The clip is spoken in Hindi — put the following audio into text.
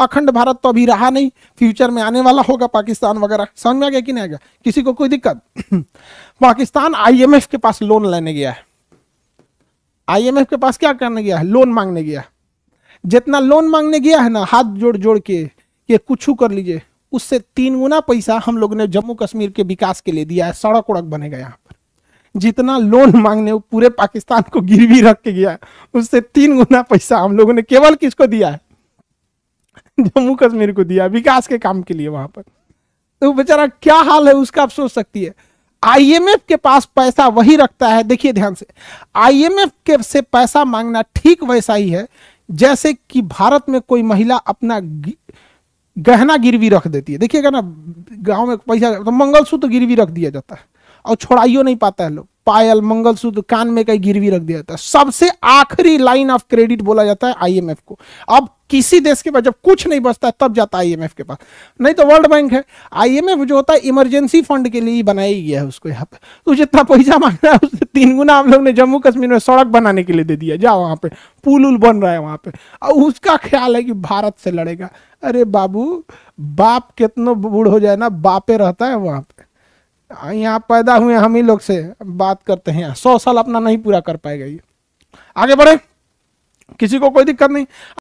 अखंड भारत तो अभी रहा नहीं फ्यूचर में आने वाला होगा पाकिस्तान वगैरह समझ में आ गया कि नहीं आ गया किसी को कोई दिक्कत पाकिस्तान आईएमएफ के पास लोन लेने गया है आईएमएफ के पास क्या करने गया है लोन मांगने गया जितना लोन मांगने गया है ना हाथ जोड़ जोड़ के ये कुछ कर लीजिए उससे तीन गुना पैसा हम लोग ने जम्मू कश्मीर के विकास के लिए दिया है सड़क उड़क बनेगा यहाँ पर जितना लोन मांगने पूरे पाकिस्तान को गिरवी रख के गया उससे तीन गुना पैसा हम लोगों ने केवल किसको दिया है जम्मू कश्मीर को दिया विकास के काम के लिए वहां पर तो बेचारा क्या हाल है उसका आप सोच सकती है आईएमएफ के पास पैसा वही रखता है देखिए ध्यान से आईएमएफ के से पैसा मांगना ठीक वैसा ही है जैसे कि भारत में कोई महिला अपना गहना गिरवी रख देती है देखिएगा ना गांव में पैसा तो मंगलसूत्र गिरवी रख दिया जाता है और छोड़ाइयो नहीं पाता है लोग पायल मंगलसूत्र कान में कहीं गिरवी रख दिया जाता है सबसे आखिरी लाइन ऑफ क्रेडिट बोला जाता है आईएमएफ को अब किसी देश के पास जब कुछ नहीं बचता है तब जाता है आईएमएफ के पास नहीं तो वर्ल्ड बैंक है आईएमएफ जो होता है इमरजेंसी फंड के लिए बनाया गया है उसको यहाँ पे तो जितना पैसा मांग रहा है उससे तीन गुना हम लोग ने जम्मू कश्मीर में सड़क बनाने के लिए दे दिया जा वहाँ पे पुल उल बन रहा है वहाँ पे और उसका ख्याल है कि भारत से लड़ेगा अरे बाबू बाप कितनो बूढ़ हो जाए ना बापे रहता है वहाँ पे हाँ, यहाँ पैदा हुए हम ही लोग से बात करते हैं सौ साल अपना नहीं पूरा कर पाएगा ये आगे बढ़े किसी को कोई दिक्कत नहीं